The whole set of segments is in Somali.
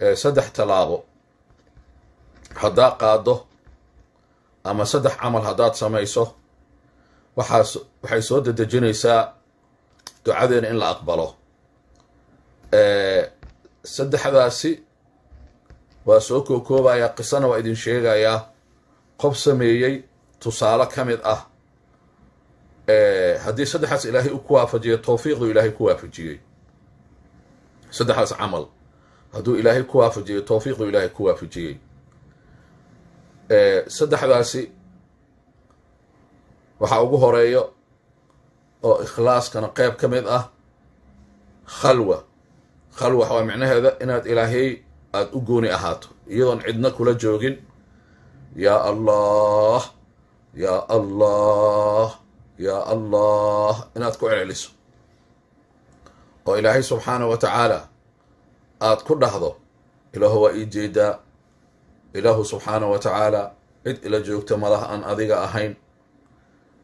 saddex talaaqo haddaa qaaddo ama saddex camal haddaad samayso waxaas waxay soo dedejinaysaa ducadeena in la aqbalo saddexdaasi waa soo kookoobayaa qisana waa idin sheegayaa qof sameeyey tusaale ka mid ah haddii saddexdaas ilaahay u ku waafajiya towfiiqdu ilaahay ku waafajiyey saddexdaas camal hadduu ilaahay ku waafajiyey towfiiqduu ilaahay ku waafajiyey saddexdaasi waxaa ugu horeeyo oo ikhlaaskana qeyb ka mid ah khalwa khalwa waa micnaheeda inaad ilaahay aad u gooni ahaato iyadoon cidna kula joogin yaa allah yaa allah yaa allah inaad ku celceliso oo ilaahay subxaanah wa tacaala aad ku dhahdo ilaahu waa ii jeedaa ilaahu subxaana wa tacaala cid ila joogta madaha aan adiga ahayn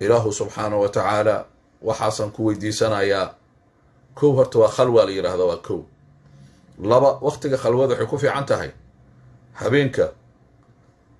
ilaahu subxaana wa tacaala waxaasan ku weydiisanayaa kow horta waa khalwaa la yidhaahda waa kow laba waktiga khalwada waxay ku fiican tahay habeenka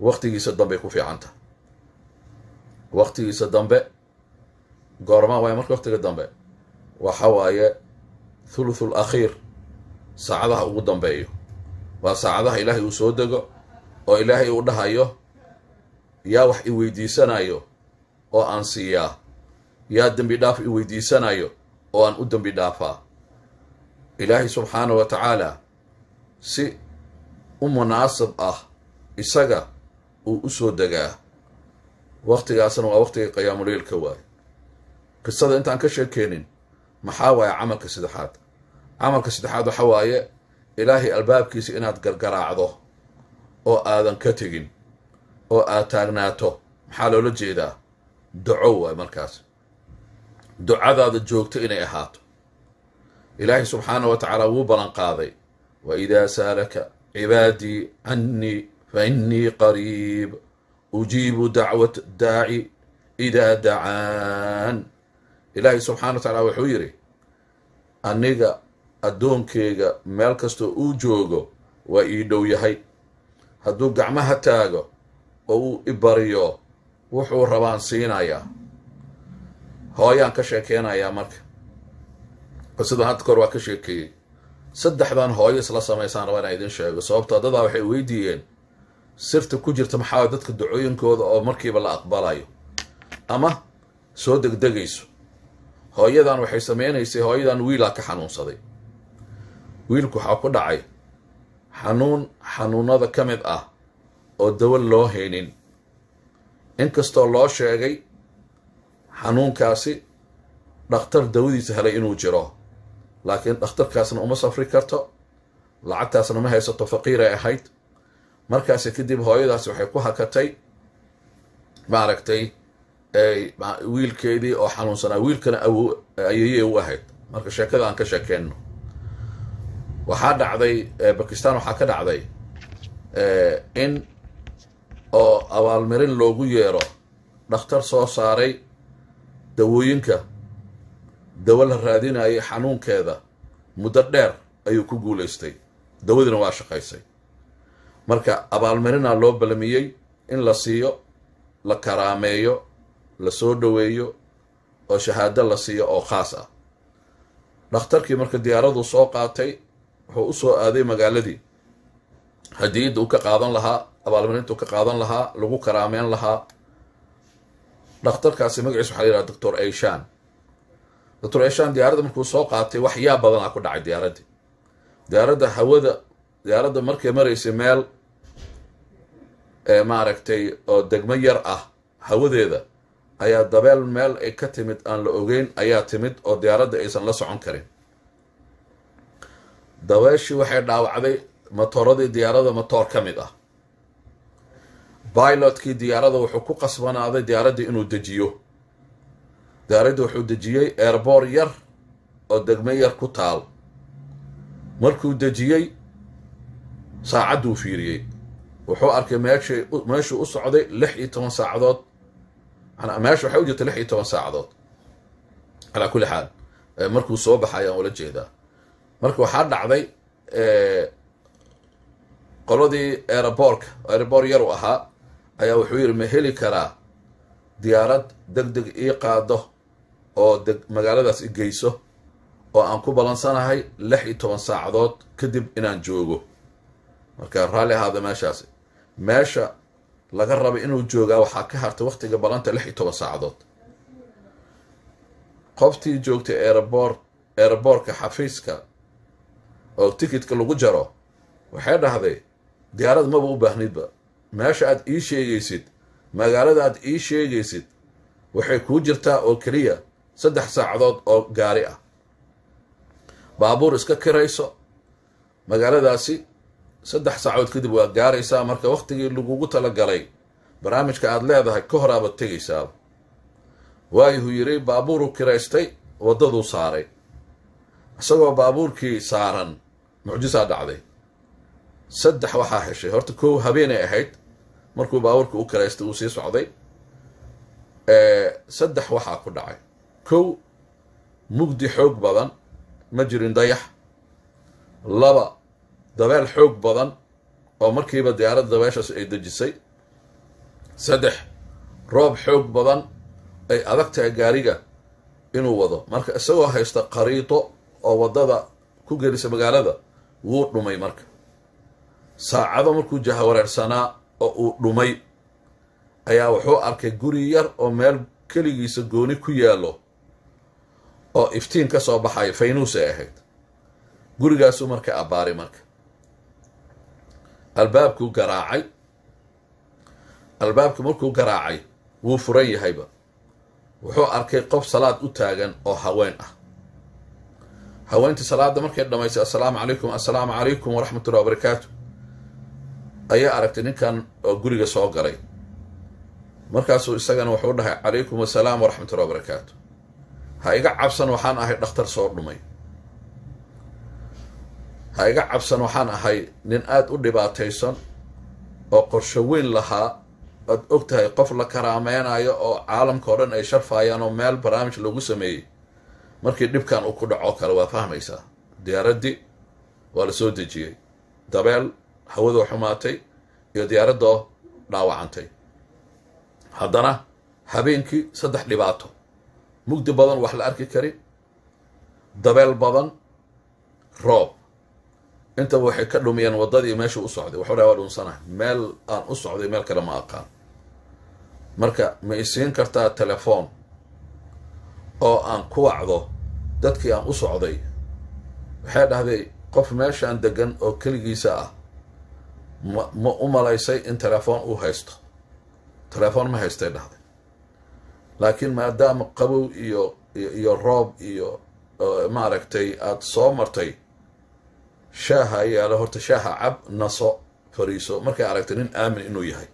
waktigiisa dambey ku fiican tahay waktigiisa dambe goorma waaye marka waktiga dambe waxa waaye thuluthul akhiir saacadaha ugu dambeeyo waa saacadaha ilaahay uu soo dego oo ilaahay uu dhahayo yaa wax i weydiisanayo oo aan siiyaa yaa dembi dhaaf i weydiisanayo oo aan u dembi dhaafaa ilaahay subxaana wa tacaala si u munaasab ah isaga uu u soo degaa wakhtigaasna waa wakhtiga qiyaamuleylka waaye qisada intaan ka sheekeenin maxaa waaya camalka saddexaad camalka saddexaad waxa waaye ilaahay albaabkiisa inaad gargaraacdo oo aadan ka tegin oo aad taagnaato maxaa loola jeedaa duco waay markaas ducadaada joogto inay ahaato ilaahay subxaanah wa tacaala wuu qaaday wa idaa saalaka cibaadii cannii fa innii qariib ujiibu dacwat daaci idaa dacaan ilaahay subxana watacala wuxuu yidhi aniga addoonkeyga meel kastoo uu joogo waa ii dhow yahay hadduu gacmaha taago oo uu i bariyo wuxuu rabaan siinayaa hooyaan ka sheekeynayaa marka oo siduu hadda kahor waa ka sheekeeyey saddexdan hooyo isla samaysaan raba inaan idiin sheego sababtoo dadaa waxay weydiiyeen sirta ku jirta maxaa dadka ducooyinkooda oo markiiba la aqbalayo ama soo degdegayso hooyadan waxay samaynaysay hooyadan wiilaa ka xanuunsaday wiilku waxaa ku dhacay xanuun xanuunada ka mid ah oo dawo loo haynin inkastoo loo sheegay xanuunkaasi dhakhtar dawadiisa helay inuu jiro laakiin dhakhtarkaasna uma safri karto lacagtaasna ma haysato faqiiray ahayd markaasi kadib hooyadaasi waxay ku hakatay maaragtay wiilkeedii oo xanuunsanaa wiilkana ayeeyey u ahayd marka sheekada aan ka sheekeenno waxaa dhacday bakistan waxaa ka dhacday in oo abaalmarin loogu yeero dhakhtar soo saaray dawooyinka dawo la raadinayay xanuunkeeda muddo dheer ayuu ku guulaystay dawadiina waa shaqaysay marka abaalmarinaa loo balmiyey in la siiyo la karaameeyo la soo dhoweeyo oo shahaado la siiyo oo khaas ah dhakhtarkii marka diyaaradu soo qaatay wuxuu usoo aaday magaaladii hadiyadda uu ka qaadan lahaa abaalmarinta uu ka qaadan lahaa lagu karaameyn lahaa dhakhtarkaasi magaciis waxaa la yidhaha doctor ashan doctor ashan diyaaradda markuu soo qaatay wax yaa badanaa ku dhacay diyaaraddii diyaaradda hawada diyaaradda markay maraysay meel maaragtay oo degmo yar ah hawadeeda ayaa dabeel meel ay ka timid aan la ogeyn ayaa timid oo diyaaradda aysan la socon karin daweeshii waxay dhaawacday matooradii diyaarada matoor ka mid ah bilotkii diyaarada wuxuu ku qasbanaaday diyaaraddii inuu dejiyo diyaaraddii wuxuu dejiyey eerboor yar oo degme yar ku taal markuu dejiyey saacadduu fiiriyey wuxuu arkay meeshuu u socday lix iyo toban saacadood meesha waxay u jirta lix iyo toban saacadood calaa kulli xaal markuu soo ayaan ula jeedaa marka waxaa dhacday qoladii aeroboorka aeroboor yaru ahaa ayaa wuxuu yidhi ma heli karaa diyaarad deg deg ii qaado oo deg magaaladaas i geyso oo aan ku ballansanahay lix iyo toban saacadood kadib inaan joogo marka raalli ahaada meeshaasi meesha laga rabay inuu joogaa waxaa ka hartay waktiga ballanta lix iyo toban saacadood qoftii joogtay eroboor eroboorka xafiiska oo tikitka lagu jaro waxay dhahday diyaarad maba u baahnidba meesha aad ii sheegaysid magaalada aad ii sheegaysid waxay kuu jirtaa oo keliya saddex saacadood oo gaari ah baabuur iska kirayso magaaladaasi saddex saacadood kadib waa gaaraysaa marka wakhtigii lagugu talagalay barnaamijka aada leedahay ka horaabad tegaysaaba waayuhu yidhi baabuuruu kiraystay waddaduu saaray isagoo baabuurkii saaran mucjisaa dhacday saddex waxaa heshay horta kow habeenay ahayd markuu baaburka u karaystay uu sii socday saddex waxaa ku dhacay kow mugdi xoog badan ma jirin dayax laba dabeel xoog badan oo markiiba diyaaradda dabeeshaas ay dejisay saddex roob xoog badan ay adag tahay gaariga inuu wado marka isagoo haysta khariito oo waddada ku gelisa magaalada wuu dhumay marka saacado markuu jahawareersanaa oo uu dhumay ayaa wuxuu arkay guri yar oo meel keligiisa gooni ku yaallo oo iftiin ka soo baxayo faynuusay ahayd gurigaasuu marka abbaari marka albaabkuu garaacay albaabka markuu garaacay wuu furan yahayba wuxuu arkay qof salaad u taagan oo haween ah haweentii salaada markay dhammayso assalaamu calaykum assalaamu calaykum waraxmatullahi wabarakaatu ayaa aragtay ninkan oo guriga soo galay markaasuu isagana wuxuu dhahay calaykum wassalaam waraxmat wabarakaatu ha iga cabsan waxaan ahay dhakhtar soo dhumay ha iga cabsan waxaan ahay nin aada u dhibaataysan oo qorsho weyn lahaa oad og tahay qof la karaameynayo oo caalamka o dhan ay sharfaayaan oo meel barnaamij lagu sameeyey markii dhibkan uu ku dhaco kale waa fahmaysaa diyaaraddii waa la soo dejiyey dabeel hawadoo xumaatay iyo diyaaraddoo dhaawacantay haddana habeenkii saddex dhibaato mugdi badan wax la arki karin dabeel badan roob intaba waxay ka dhumiyeen waddadii meeshu u socday waxuu dhaha waa dhuunsana meel aan u socday meel kale ma aqaan marka ma isiin kartaa telefoon oo aan ku wacdo dadkii aan u socday waxay dhahday qof meeshaan degan oo keligiisa ah ma u malaysay in telefoon uu haysto telefoon ma haystay dhahday laakiin maadaama qabow iyo iyo roob iyo maaragtay aad soo martay shaaha yaalo horta shaaha cab naso fariiso markay aragtay nin aamin inuu yahay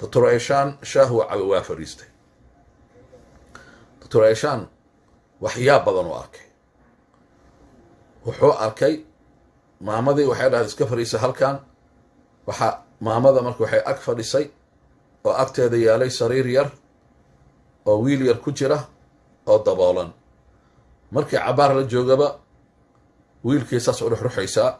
datur ayshaan shaah waa caba waa fariistay doctor waxyaa badan uu arkay wuxuu arkay maamadii waxay dhahda iska fadhiisa halkan waxaa maamada marka waxay ag fadhisay oo agteeda yaalay sariir yar oo wiil yar ku jira oo daboolan markii cabaar la joogaba wiilkii saas u dhexruxaysaa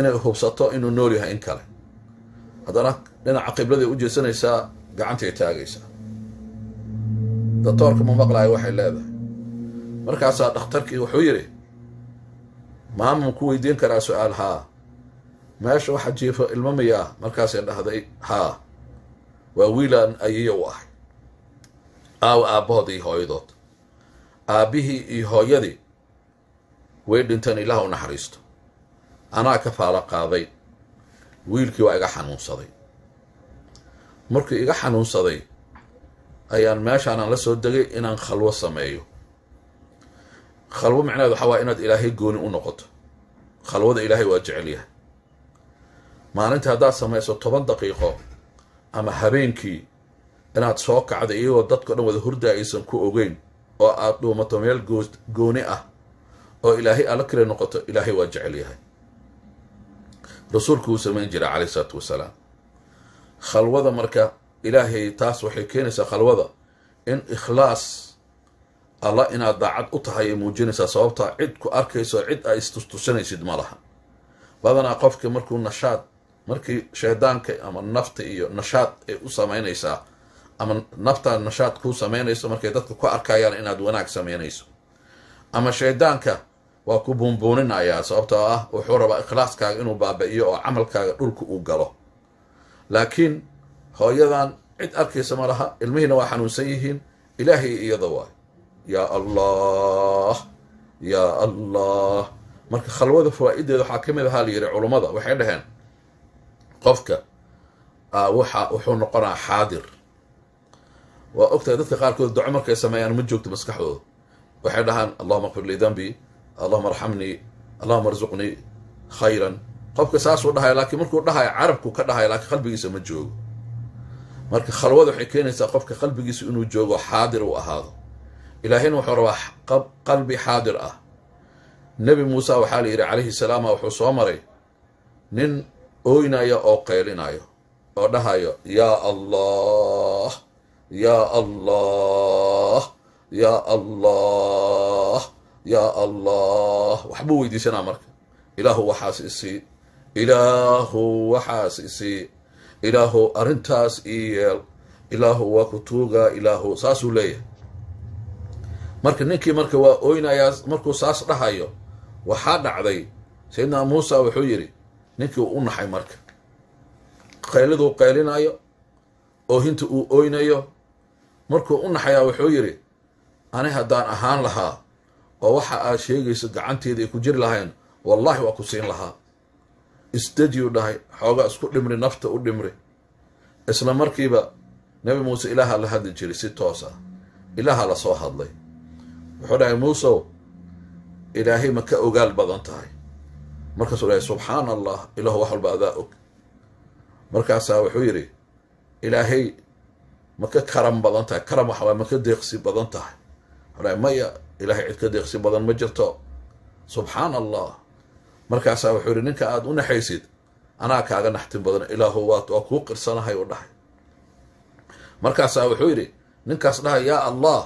inay hubsato inuu nool yahay in kale haddana dhinaca qibladay u jeesanaysaa gacantay taagaysaa datoorka ma maqlaayo waxay leedahay markaasaa dhakhtarkii wuxuu yidhi maamun ku weydiin karaa su-aal haa meesha waxa jiifo ilmo miyaa markaasay dhahday haa waa wiilaan ayiyo u ahay aawa aabbahood iyo hooyadood aabbihii iyo hooyadii way dhinteen ilaah u naxariisto anaa ka faalo qaaday wiilkii waa iga xanuunsaday markii iga xanuunsaday ayaan meeshaan aan la soo degay inaan khalwo sameeyo khalwo micnaheed waxaa waa inaad ilaahay gooni u noqoto khalwada ilaahay waa jecel yahay maalintii haddaad samayso toban daqiiqo ama habeenkii inaad soo kacda iyagoo dadkao dhan wada hurdaa aysan ku ogeyn oo aad dhuumato meel gooni ah oo ilaahay aad kale noqoto ilaahay waa jecel yahay rasuulku wuu samayn jiray calayhi isalaatu wasalaam khalwada marka ilaahay taas waxay keenaysaa khalwada in ikhlaas alla inaad daacad u tahay ay muujinaysaa sababtaa cid ku arkayso cid aa istustusanaysid ma laha badanaa qofkii markuu nashaad markii shaydaanka ama nafta iyo nashaad ay u samaynaysaa ama nafta nashaad kuu samaynayso markay dadka ku arkayaan inaad wanaag samaynayso ama shaydaanka waa ku buunbuuninayaa sababtoo ah wuxuu rabaa ikhlaaskaaga inuu baaba'iyo oo camalkaaga dhulka uu galo laakiin hooyadan cid arkaysa ma laha ilmihiina waa xanuunsan yihiin ilaahay iyada waay yaa allah yaa allah marka khalwada fawaa waxaa ka mid ahaa la yidhi culummada waxay dhaheen qofka waxa wuxuu noqonaa xaadir waa ogtahay dadka qaarkood duco markay sameeyaan ma joogto maskaxdooda waxay dhahaan allahuma qfir lii dambi allahuma arxamnii allahuma arzuqnii khayran qofka saasuu dhahaya laakiin markuu dhahaya carabku ka dhahaya laakiin qalbigiisa ma joogo marka khalwad waxay keenaysaa qofka qalbigiisu inuu joogo xaadir u ahaado ilaahayna wuxuu rabaa qalbi xaadir ah nebi muuse waxaa la yidhi calayhi salaama wuxuu soo maray nin ooynaya oo qaylinayo oo dhahayo yaa allah yaa allah yaa allah yaa allah waxbuu weydiisanaa marka ilaahu waxaas isii ilaahu waxaas isii ilaahow arrintaas ii yeel ilaahu waa ku tuugaa ilaahow saasuu leeyahay marka ninkii marka waa oynayaa markuu saas dhahayo waxaa dhacday sayidnaa muusa wuxuu yidhi ninkii uu u naxay marka qayliduu qaylinayo oohinta uu oynayo markuu u naxayaa wuxuu yidhi ani haddaan ahaan lahaa oo waxa aad sheegayso gacanteeda ay ku jiri lahayn wallaahi waa ku siin lahaa isdaji dhahay xoogaa isku dhimri nafta u dhimri isla markiiba nebi muuse ilaaha la hadli jiray si toos ah ilaaha la soo hadlay wuxuu dhahay muusow ilaahay ma ka ogaal badan tahay markaasuu dhahay subxaan allah ilaho wax walba adaa og markaasaa wuxuu yidhi ilaahay ma ka karam badan tahay karam waxawaa ma ka deeqsi badan tahay wuxuu dhahay maya ilaahay cid ka deeqsi badan ma jirto subxaan allah markaasaa wuxuu yihi ninka aada u naxaysid anaa kaaga naxtin badan ilaahu waa kuu qirsanahay u dhahay markaasaa wuxuu yidhi ninkaas dhahay yaa allah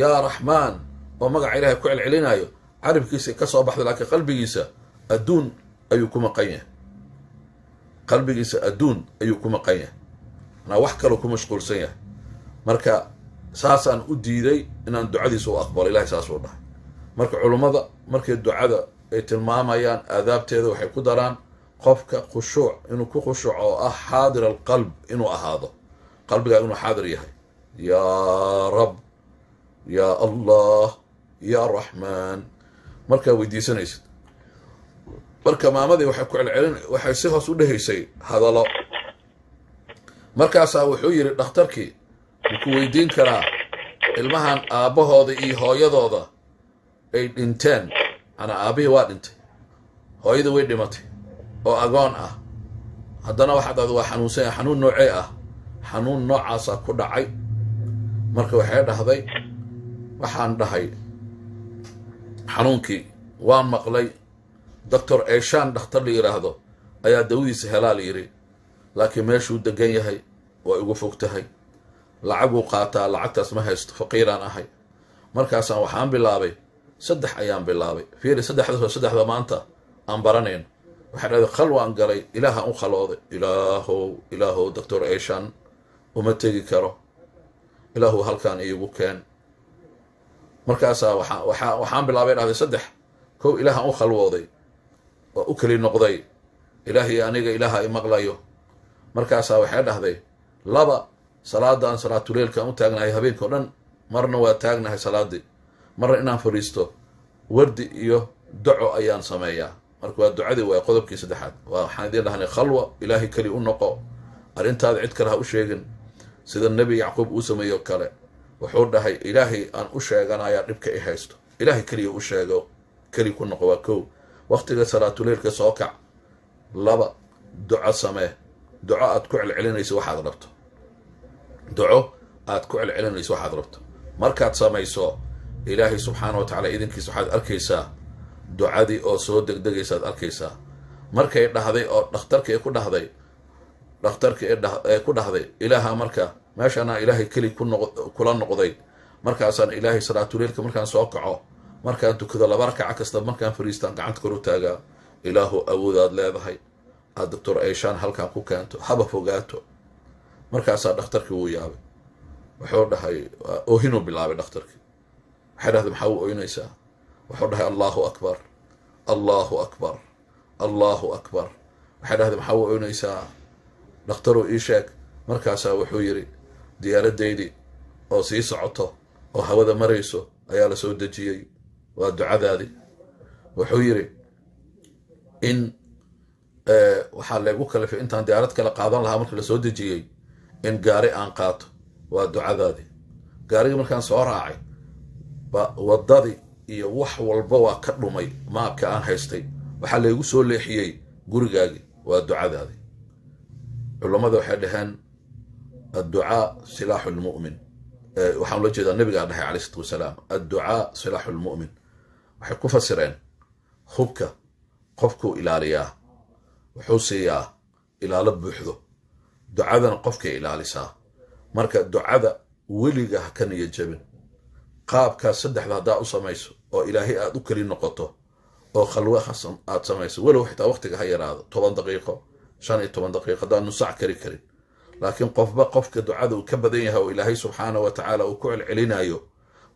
yaa raxmaan oo magaca ilaahay ku celcelinaayo carabkiisa ka soo baxda laakiin qalbigiisa adduun ayuu ku maqan yahay qalbigiisa adduun ayuu ku maqan yahay anaa wax kaloo ku mashquulsan yahay marka saasaan u diiday inaan ducadiisa u aqbalo ilahay saasuu dhahay marka culummada markay ducada ay tilmaamayaan aadaabteeda waxay ku daraan qofka khushuuc inuu ku khushuuco oo ah xaadir alqalb inuu ahaado qalbigaa inuu xaadir yahay yaa rab yaa allah yaa raxmaan markaa weydiisanaysid marka maamadii waxay ku celcelin waxay si hoos u dhehaysay hadalo markaasaa wuxuu yidhi dhakhtarkii ku weydiin karaa ilmahan aabbahooda iyo hooyadooda ay dhinteen anaa aabihii waa dhintay hooyadii way dhimatay oo agoon ah haddana waxaa dhahda waa xanuunsanya xanuun noocee ah xanuun noocaasaa ah ku dhacay marka waxay dhahday waxaan dhahay xanuunkii waan maqlay doctor eshaan dhakhtar la yidhaahdo ayaa dawadiisa helaa la yidhi laakiin meeshuu degan yahay waa igu fog tahay lacaguu qaataa lacagtaas ma haysto faqiiraan ahay markaasaan waxaan bilaabay saddex ayaan bilaabay fiiri saddexdaas saddexda maanta aan baranayn waxaan aaday khal waan galay ilaaha u khalooday ilaahow ilaahow doctor eshan uma tegi karo ilaahow halkaan iigu keen markaasaa waxaa waxaa waxaan bilaabay dhahday saddex kow ilaahaan u khalwooday oo u keli noqday ilaahii aniga ilaaha i maqlayo markaasaa waxay dhahday laba salaadaan salaatuleelkaan u taagnahay habeenka o dhan marna waa taagnahay salaadii marna inaan fadhiisto wardi iyo daco ayaan sameeyaa marka waa ducadii waay qodobkii saddexaad waxaan idiin dhahnay khalwa ilaahay keli u noqo arrintaada cid kale ha u sheegin sida nebi yacquub uu sameeyo kale wuxuu dhahay ilaahay aan u sheeganayaa dhibka i haysto ilaahay keliya u sheego keli ku noqo waa kow waqtiga salaatuleylka soo kac laba duco samee duco aad ku celcelinayso waxaad rabto duco aad ku celcelinayso waxaad rabto markaad samayso ilaahay subxaanah wa tacala idankiisa waxaad arkaysaa ducadii oo soo degdegaysaad arkaysaa markay dhahday oo dhakhtarka ee ku dhahday dhakhtarka ee ku dhahday ilaaha marka meeshaanaa ilaahay keli kula noqday markaasaan ilaahay salaatuleilka markaan soo kaco markaan tukado laba rakaca kasta markaan fariistaan gacanta kor u taagaa ilaahu awoodaad leedahay aad doctor aishaan halkaan ku keento haba fogaato markaasaa dhakhtarkii wuu yaabay wuxuu dhahay oohinuu bilaabay dhakhtarkii waxay dhahda maxaa u oynaysaa wuxuu dhahay allaahu akbar allahu akbar allahu akbar waxay dhahda maxaa u oynaysaa dhakhtaruu ii sheeg markaasaa wuxuu yidhi diyaaraddaydii oo sii socoto oo hawada marayso ayaa la soo dejiyey waa ducadaadii wuxuu yidhi in waxaa laygu kalifay intaan diyaarad kale qaadan lahaa markii la soo dejiyey in gaari aan qaato waa ducadaadii gaarigii markaan soo raacay waddadii iyo wax walba waa ka dhumay maabka aan haystay waxaa laygu soo leexiyey gurigaagii waa ducadaadii culammada waxay dhaheen adducaa silaaxu lmu'min waxaan ula jeedaa nabigaa dhahay calay isalaatu wasalaam adducaa silaaxu lmu'min waxay ku fasireen hubka qofkuu ilaaliyaa wuxuu siiyaa ilaalo buuxdo ducadana qofkay ilaalisaa marka ducada weliga ka niyo jabin qaabkaa saddexda haddaa u samayso oo ilaahay aad u keli noqoto oo khalwa aad samayso walow xitaa waqtiga ha yaraado toban daqiiqo shan iyo toban daqiiqo haddaan nusac kari karin laakiin qofba qofka ducada uu ka badan yahay oo ilaahay subxaana wa tacaala uu ku celcelinayo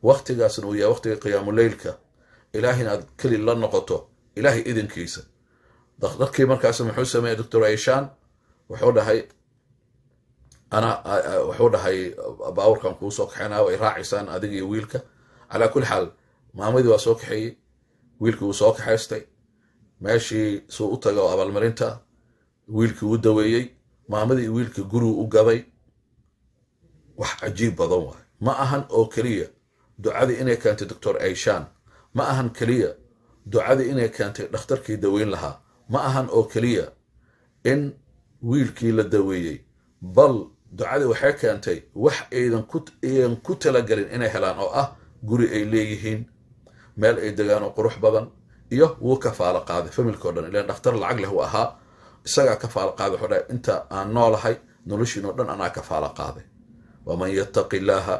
waqtigaasna uu yahay waqtiga qiyaamuleylka ilaahayna aad keli la noqoto ilaahay idinkiisa daktarkii markaas muxuu sameeyey doctor aishaan wuxuu dhahay ana wuxuu dhahay baawurkan kuu soo kaxayna way raacaysaan adiga iyo wiilka calaa kuli xaal maamadii waa soo kaxeeyey wiilkii wuu soo kaxaystay meeshii suu u tago abaalmarinta wiilkii wuu daweeyey maamadii wiilkii guruu u gabay wax cajiib badan waay ma ahan oo keliya ducadii inay keentay doctor ayshan ma ahan keliya ducadii inay keentay dhakhtarkii daweyn lahaa ma ahan oo keliya in wiilkii la daweeyey bal ducadii waxay keentay wax aydan ku talagelin inay helaan oo ah guri ay leeyihiin meel ay degaan oo qurux badan iyo wuu kafaalo qaaday familka o dhan ilan dhakhtar lacag leh uu ahaa isagaa kafaalo qaaday wxuu dhahay inta aan noolahay noloshiin oo dhan anaa kafaalo qaaday waman yattaqi illaaha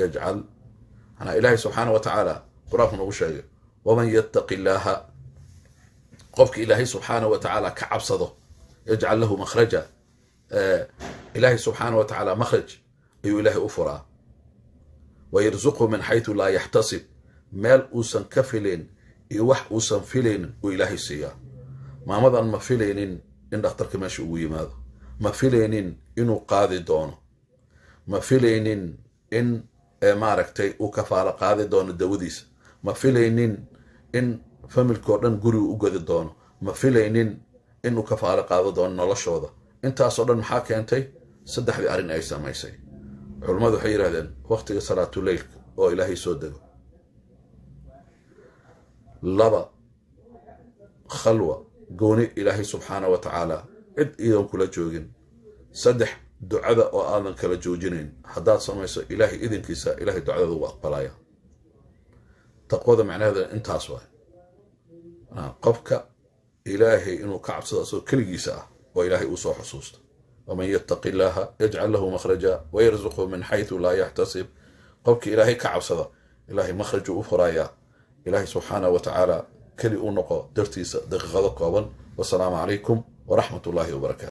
yajcal anaa ilaahay subxaana wa tacaala qur-aanku nagu sheegay waman yattaqi illaaha qofka ilaahay subxaana wa tacaala ka cabsado yajcal lahu makhraja Eh, ilaahay subxaana wa tacaala makhraj ayuu ilaahay u furaa wa yarsuqhu min xaytu laa yaxtasib meel uusan ka filayn iyo wax uusan filaynin uu ilaahay siiyaa maamadan ma filaynin in dhakhtarka meesha ugu yimaado ma filaynin inuu qaadi doono ma filaynin in eh, maaragtay uu kafaalo qaadi doono dawadiisa ma filaynin in familkao dhan gurigu u godi doono ma filaynin inuu kafaalo qaadi doono noloshooda intaasoo dhan maxaa keentay saddexdii arrin ay samaysay culammadu waxay yidhahdeen wakhtiga salaatuleylka oo ilaahay soo dego laba khalwa gooni ilaahay subxaana wa tacaala cid iidan kula joogin saddex ducada oo aadan kala joojinayn haddaad samayso ilaahay idinkiisa ilaahay ducdada ugu aqbalaya taqwada macnaheeda intaas waay ah, qofka ilaahay inuu ka cabsado asagoo keligiisa ah oo ilaahay uu soo xusuusto waman yattaqi illaaha yajcal lahu makhraja wayarsuqhu min xaytu laa yaxtasib qofkii ilaahay ka cabsada ilaahay makhrajuu u furayaa ilaahay subxaanah wa tacaala keli u noqo dartiisa daqiiqado kooban wasalaamu calaykum waraxmat ullaahi wabarakatu